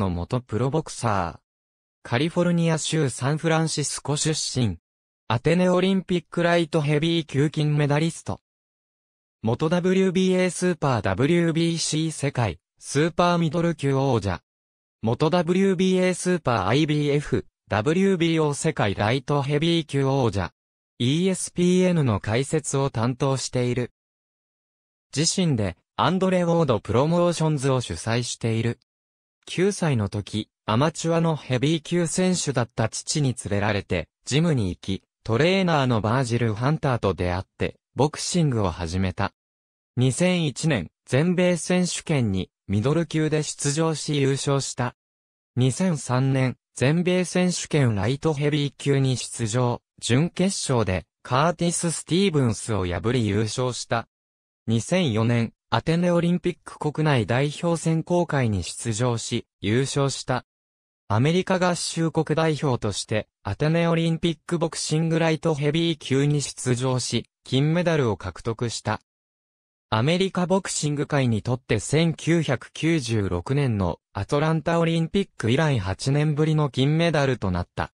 の元プロボクサー。カリフォルニア州サンフランシスコ出身。アテネオリンピックライトヘビー級金メダリスト。元 WBA スーパー WBC 世界、スーパーミドル級王者。元 WBA スーパー IBF、WBO 世界ライトヘビー級王者。ESPN の解説を担当している。自身で、アンドレ・ウォード・プロモーションズを主催している。9歳の時、アマチュアのヘビー級選手だった父に連れられて、ジムに行き、トレーナーのバージル・ハンターと出会って、ボクシングを始めた。2001年、全米選手権にミドル級で出場し優勝した。2003年、全米選手権ライトヘビー級に出場、準決勝でカーティス・スティーブンスを破り優勝した。2004年、アテネオリンピック国内代表選考会に出場し、優勝した。アメリカ合衆国代表として、アテネオリンピックボクシングライトヘビー級に出場し、金メダルを獲得した。アメリカボクシング界にとって1996年のアトランタオリンピック以来8年ぶりの金メダルとなった。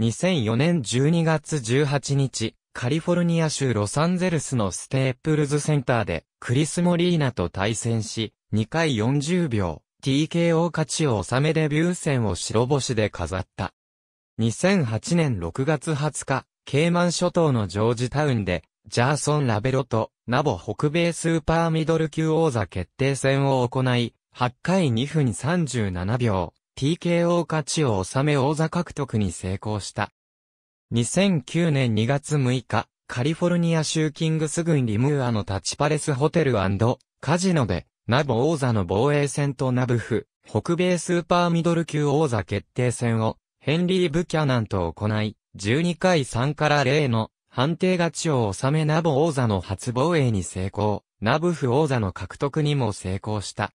2004年12月18日、カリフォルニア州ロサンゼルスのステープルズセンターでクリス・モリーナと対戦し、2回40秒、TKO 勝ちを収めデビュー戦を白星で飾った。2008年6月20日、ケイマン諸島のジョージタウンで、ジャーソン・ラベロと、ナボ北米スーパーミドル級王座決定戦を行い、8回2分37秒、TKO 勝ちを収め王座獲得に成功した。2009年2月6日、カリフォルニア州キングス郡リムーアのタチパレスホテルカジノで、ナボ王座の防衛戦とナブフ、北米スーパーミドル級王座決定戦を、ヘンリー・ブキャナンと行い、12回3から0の判定勝ちを収めナボ王座の初防衛に成功、ナブフ王座の獲得にも成功した。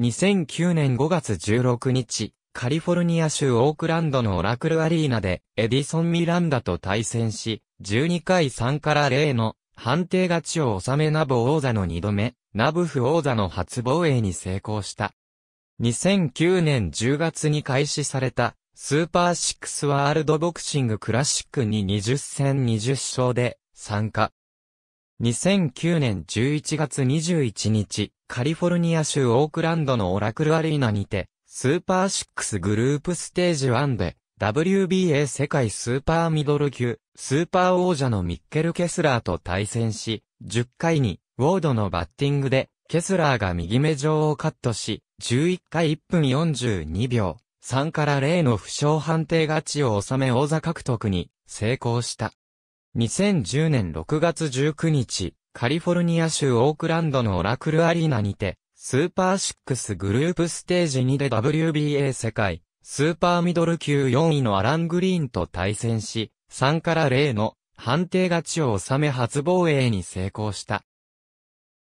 2009年5月16日、カリフォルニア州オークランドのオラクルアリーナで、エディソン・ミランダと対戦し、12回3から0の判定勝ちを収めナボ王座の2度目、ナブフ王座の初防衛に成功した。2009年10月に開始された、スーパーシックスワールドボクシングクラシックに20戦20勝で参加。2009年11月21日、カリフォルニア州オークランドのオラクルアリーナにて、スーパーシックスグループステージ1で、WBA 世界スーパーミドル級、スーパー王者のミッケル・ケスラーと対戦し、10回に、ウォードのバッティングで、ケスラーが右目上をカットし、11回1分42秒、3から0の負傷判定勝ちを収め王座獲得に成功した。2010年6月19日、カリフォルニア州オークランドのオラクルアリーナにて、スーパーシックスグループステージ2で WBA 世界、スーパーミドル級4位のアラン・グリーンと対戦し、3から0の判定勝ちを収め初防衛に成功した。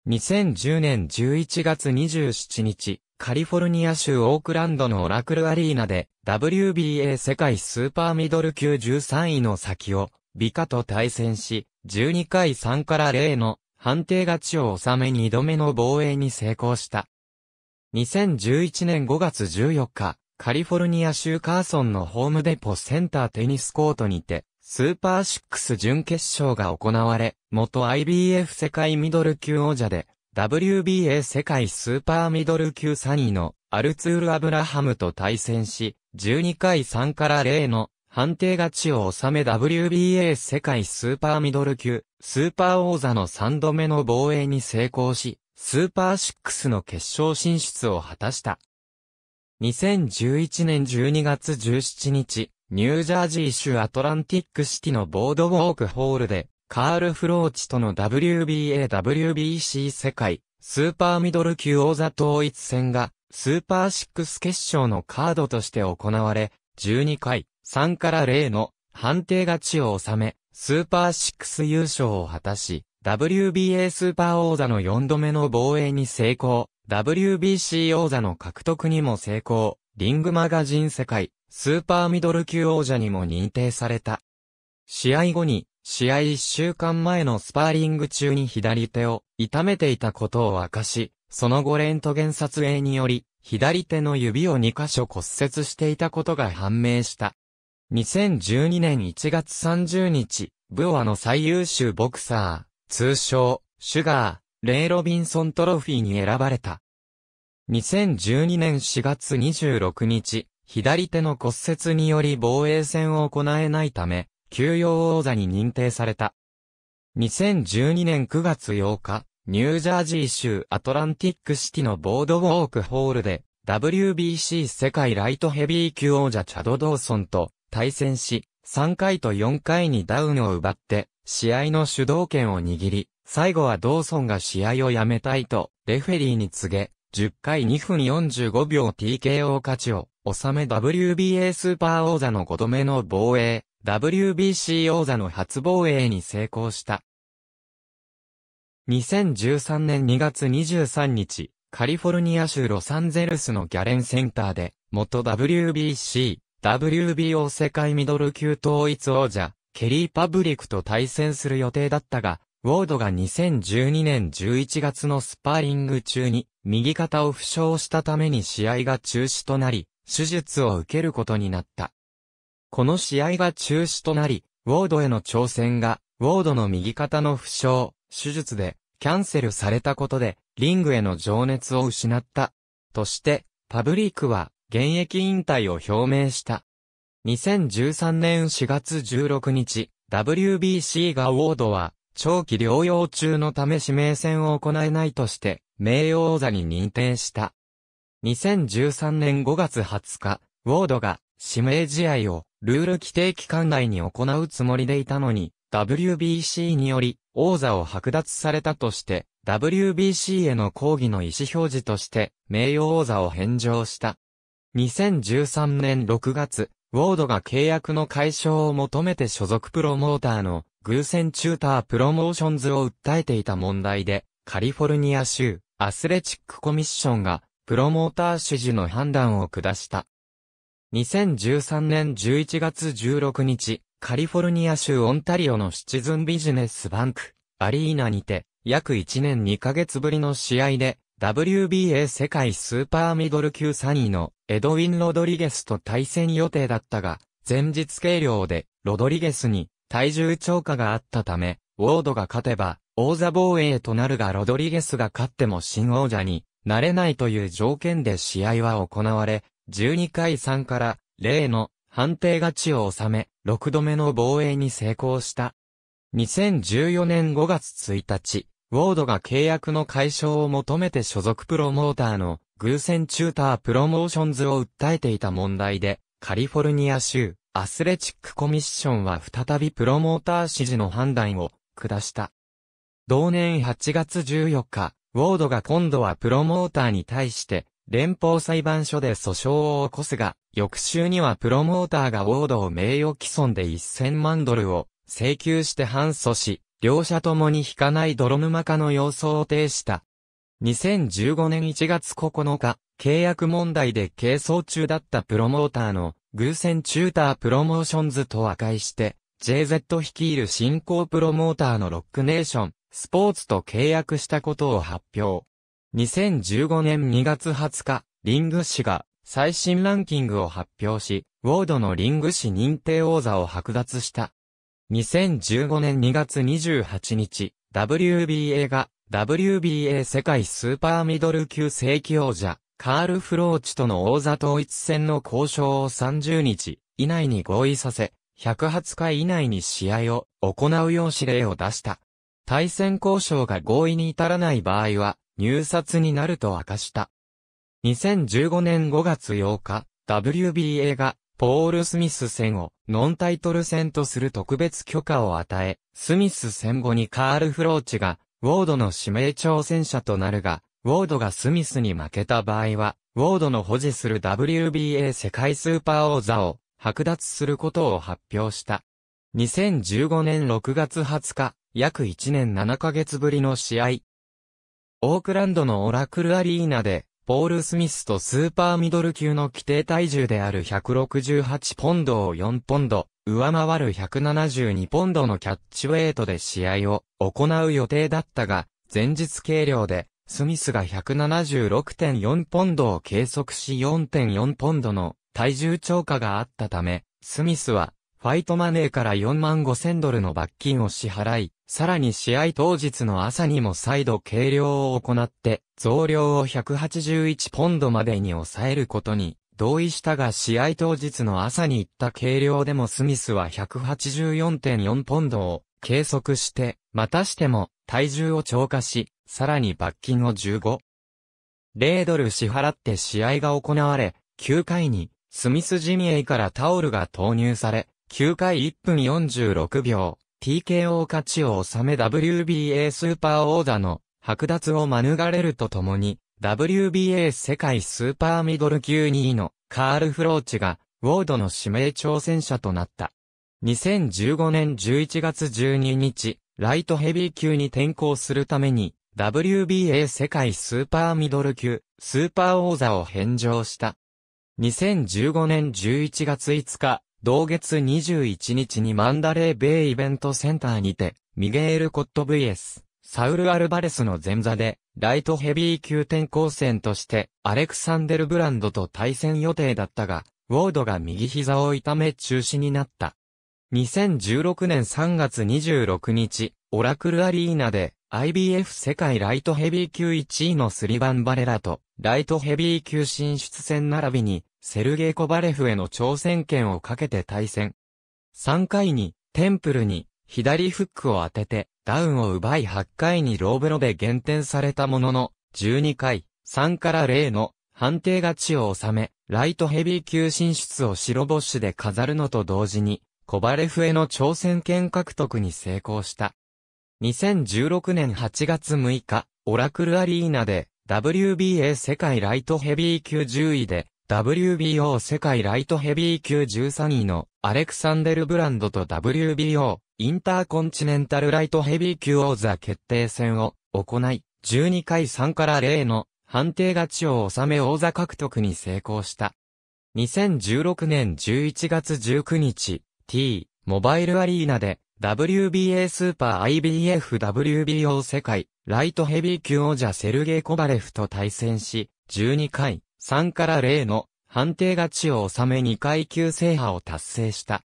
2010年11月27日、カリフォルニア州オークランドのオラクルアリーナで WBA 世界スーパーミドル級13位の先をビカと対戦し、12回3から0の判定勝ちを収め2度目の防衛に成功した。2011年5月14日、カリフォルニア州カーソンのホームデポセンターテニスコートにて、スーパーシックス準決勝が行われ、元 IBF 世界ミドル級王者で、WBA 世界スーパーミドル級3位のアルツール・アブラハムと対戦し、12回3から0の判定勝ちを収め WBA 世界スーパーミドル級、スーパー王座の3度目の防衛に成功し、スーパーシックスの決勝進出を果たした。2011年12月17日、ニュージャージー州アトランティックシティのボードウォークホールで、カール・フローチとの WBA、WBC 世界、スーパーミドル級王座統一戦が、スーパーシックス決勝のカードとして行われ、12回、3から0の判定勝ちを収め、スーパー6優勝を果たし、WBA スーパー王座の4度目の防衛に成功、WBC 王座の獲得にも成功、リングマガジン世界、スーパーミドル級王者にも認定された。試合後に、試合1週間前のスパーリング中に左手を痛めていたことを明かし、その後レントゲン撮影により、左手の指を2箇所骨折していたことが判明した。2012年1月30日、ブオアの最優秀ボクサー、通称、シュガー、レイ・ロビンソントロフィーに選ばれた。2012年4月26日、左手の骨折により防衛戦を行えないため、休養王座に認定された。2012年9月8日、ニュージャージー州アトランティックシティのボードウォークホールで、WBC 世界ライトヘビー級王者チャド・ドーソンと対戦し、3回と4回にダウンを奪って、試合の主導権を握り、最後はドーソンが試合をやめたいと、レフェリーに告げ、10回2分45秒 TKO 勝ちを、収め WBA スーパー王座の5度目の防衛、WBC 王座の初防衛に成功した。2013年2月23日、カリフォルニア州ロサンゼルスのギャレンセンターで、元 WBC、WBO 世界ミドル級統一王者、ケリー・パブリックと対戦する予定だったが、ウォードが2012年11月のスパーリング中に、右肩を負傷したために試合が中止となり、手術を受けることになった。この試合が中止となり、ウォードへの挑戦が、ウォードの右肩の負傷、手術でキャンセルされたことでリングへの情熱を失った。として、パブリークは現役引退を表明した。2013年4月16日、WBC がウォードは長期療養中のため指名戦を行えないとして名誉王座に認定した。2013年5月20日、ウォードが指名試合をルール規定期間内に行うつもりでいたのに、WBC により王座を剥奪されたとして、WBC への抗議の意思表示として、名誉王座を返上した。2013年6月、ウォードが契約の解消を求めて所属プロモーターの偶然チュータープロモーションズを訴えていた問題で、カリフォルニア州アスレチックコミッションがプロモーター支持の判断を下した。2013年11月16日、カリフォルニア州オンタリオのシチズンビジネスバンク、アリーナにて、約1年2ヶ月ぶりの試合で、WBA 世界スーパーミドル級3位のエドウィン・ロドリゲスと対戦予定だったが、前日計量でロドリゲスに体重超過があったため、ウォードが勝てば王座防衛となるがロドリゲスが勝っても新王者になれないという条件で試合は行われ、12回3から例の判定勝ちを収め、6度目の防衛に成功した。2014年5月1日、ウォードが契約の解消を求めて所属プロモーターの偶然チュータープロモーションズを訴えていた問題で、カリフォルニア州アスレチックコミッションは再びプロモーター指示の判断を下した。同年8月14日、ウォードが今度はプロモーターに対して連邦裁判所で訴訟を起こすが、翌週にはプロモーターがウォードを名誉毀損で1000万ドルを請求して反訴し、両者ともに引かない泥沼化の様相を呈した。2015年1月9日、契約問題で係争中だったプロモーターの偶然チュータープロモーションズと和解して、JZ 率いる新興プロモーターのロックネーション、スポーツと契約したことを発表。2015年2月20日、リング氏が最新ランキングを発表し、ウォードのリング氏認定王座を剥奪した。2015年2月28日、WBA が WBA 世界スーパーミドル級正規王者、カール・フローチとの王座統一戦の交渉を30日以内に合意させ、120回以内に試合を行うよう指令を出した。対戦交渉が合意に至らない場合は、入札になると明かした。2015年5月8日、WBA がポール・スミス戦をノンタイトル戦とする特別許可を与え、スミス戦後にカール・フローチがウォードの指名挑戦者となるが、ウォードがスミスに負けた場合は、ウォードの保持する WBA 世界スーパー王座を剥奪することを発表した。2015年6月20日、約1年7ヶ月ぶりの試合、オークランドのオラクルアリーナで、ポール・スミスとスーパーミドル級の規定体重である168ポンドを4ポンド、上回る172ポンドのキャッチウェイトで試合を行う予定だったが、前日計量で、スミスが176.4ポンドを計測し4.4ポンドの体重超過があったため、スミスはファイトマネーから4万5千ドルの罰金を支払い、さらに試合当日の朝にも再度計量を行って、増量を181ポンドまでに抑えることに同意したが試合当日の朝に行った計量でもスミスは184.4ポンドを計測して、またしても体重を超過し、さらに罰金を15。0ドル支払って試合が行われ、9回にスミスジミエイからタオルが投入され、9回1分46秒、TKO 勝ちを収め WBA スーパーオーダーの剥奪を免れるとともに、WBA 世界スーパーミドル級2位のカール・フローチが、ウォードの指名挑戦者となった。2015年11月12日、ライトヘビー級に転向するために、WBA 世界スーパーミドル級、スーパー王座を返上した。2015年11月5日、同月21日にマンダレーベイイベントセンターにて、ミゲール・コット VS、サウル・アルバレスの前座で、ライトヘビー級転向戦として、アレクサンデル・ブランドと対戦予定だったが、ウォードが右膝を痛め中止になった。2016年3月26日、オラクルアリーナで、IBF 世界ライトヘビー級1位のスリバン・バレラと、ライトヘビー級進出戦並びに、セルゲイ・コバレフへの挑戦権をかけて対戦。3回に、テンプルに、左フックを当てて、ダウンを奪い8回にローブロで減点されたものの、12回、3から0の判定勝ちを収め、ライトヘビー級進出を白ボッシュで飾るのと同時に、コバレフへの挑戦権獲得に成功した。2016年8月6日、オラクルアリーナで、WBA 世界ライトヘビー級10位で、WBO 世界ライトヘビー級13位のアレクサンデル・ブランドと WBO インターコンチネンタルライトヘビー級王座決定戦を行い、12回3から0の判定勝ちを収め王座獲得に成功した。2016年11月19日、T、モバイルアリーナで WBA スーパー IBF WBO 世界ライトヘビー級王者セルゲイ・コバレフと対戦し、12回3から0の判定勝ちを収め2階級制覇を達成した。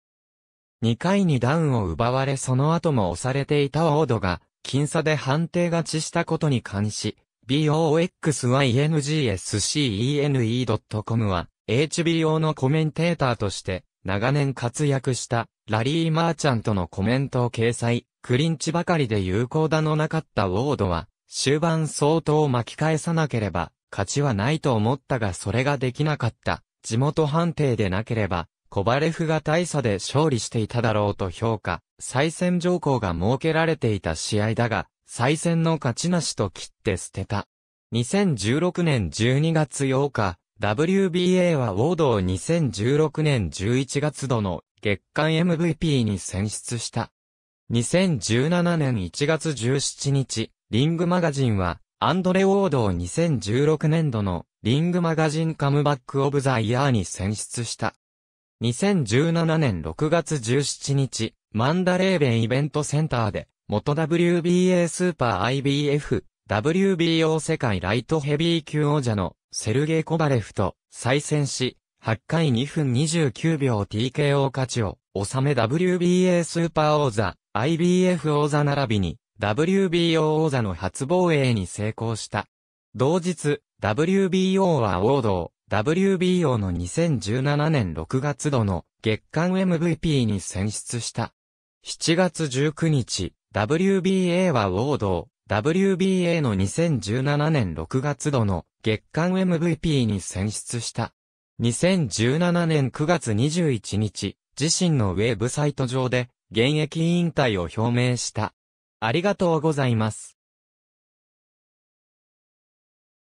2回にダウンを奪われその後も押されていたオードが、僅差で判定勝ちしたことに関し、boxyngscene.com は、HBO のコメンテーターとして、長年活躍した、ラリー・マーチャントのコメントを掲載、クリンチばかりで有効だのなかったウォードは、終盤相当巻き返さなければ、勝ちはないと思ったがそれができなかった。地元判定でなければ、コバレフが大差で勝利していただろうと評価、再戦条項が設けられていた試合だが、再戦の勝ちなしと切って捨てた。2016年12月8日、WBA はウォードを2016年11月度の月間 MVP に選出した。2017年1月17日、リングマガジンは、アンドレ・ードを2016年度のリングマガジンカムバック・オブ・ザ・イヤーに選出した。2017年6月17日、マンダレーベンイベントセンターで、元 WBA スーパー IBF、WBO 世界ライトヘビー級王者のセルゲイ・コバレフと再戦し、8回2分29秒 TKO 勝ちを収め WBA スーパー王座、IBF 王座並びに WBO 王座の初防衛に成功した。同日、WBO は王道、WBO の2017年6月度の月間 MVP に選出した。7月19日、WBA は王道、WBA の2017年6月度の月間 MVP に選出した。2017年9月21日、自身のウェブサイト上で現役引退を表明した。ありがとうございます。